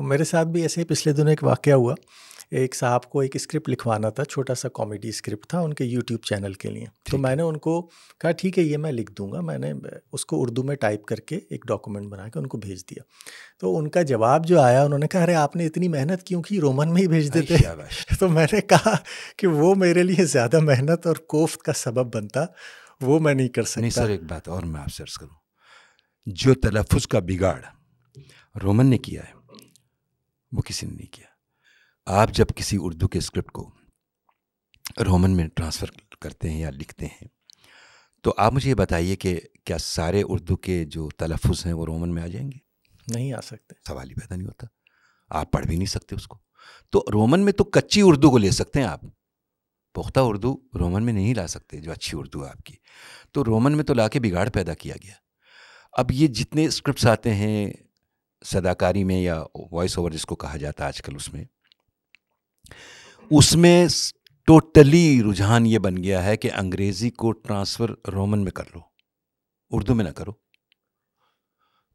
तो मेरे साथ भी ऐसे ही पिछले दिनों एक वाक्य हुआ एक साहब को एक स्क्रिप्ट लिखवाना था छोटा सा कॉमेडी स्क्रिप्ट था उनके यूट्यूब चैनल के लिए तो मैंने उनको कहा ठीक है ये मैं लिख दूंगा मैंने उसको उर्दू में टाइप करके एक डॉक्यूमेंट बना के उनको भेज दिया तो उनका जवाब जो आया उन्होंने कहा अरे आपने इतनी मेहनत क्यों की रोमन में ही भेज देते तो मैंने कहा कि वो मेरे लिए ज़्यादा मेहनत और कोफ्त का सबब बनता वो मैं नहीं कर सकता नहीं सर एक बात और मैं आपसे अर्ज करूँ जो तलफ़ का बिगाड़ रोमन ने किया है वो किसी ने नहीं किया आप जब किसी उर्दू के स्क्रिप्ट को रोमन में ट्रांसफ़र करते हैं या लिखते हैं तो आप मुझे ये बताइए कि क्या सारे उर्दू के जो तलफ़ हैं वो रोमन में आ जाएंगे नहीं आ सकते सवाल ही पैदा नहीं होता आप पढ़ भी नहीं सकते उसको तो रोमन में तो कच्ची उर्दू को ले सकते हैं आप पुख्ता उर्दू रोमन में नहीं ला सकते जो अच्छी उर्दू है आपकी तो रोमन में तो ला के बिगाड़ पैदा किया गया अब ये जितने स्क्रिप्ट आते हैं सदाकारी में या वॉइस ओवर जिसको कहा जाता है आजकल उसमें उसमें टोटली रुझान ये बन गया है कि अंग्रेज़ी को ट्रांसफ़र रोमन में कर लो उर्दू में ना करो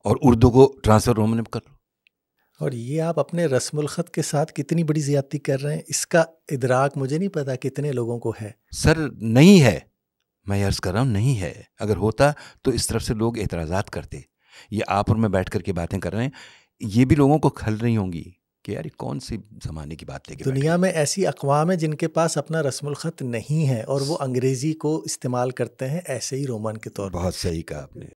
और उर्दू को ट्रांसफ़र रोमन में कर लो और ये आप अपने रस्मलखत के साथ कितनी बड़ी ज़्यादती कर रहे हैं इसका इदराक मुझे नहीं पता कितने लोगों को है सर नहीं है मैं अर्ज़ कर रहा हूँ नहीं है अगर होता तो इस तरफ से लोग एतराज करते ये आप और मैं बैठ करके बातें कर रहे हैं ये भी लोगों को खल रही होंगी कि यार कौन सी ज़माने की बात लेके दुनिया में ऐसी अकवाम है जिनके पास अपना रस्म ख़त नहीं है और वो अंग्रेज़ी को इस्तेमाल करते हैं ऐसे ही रोमन के तौर पर बहुत सही कहा आपने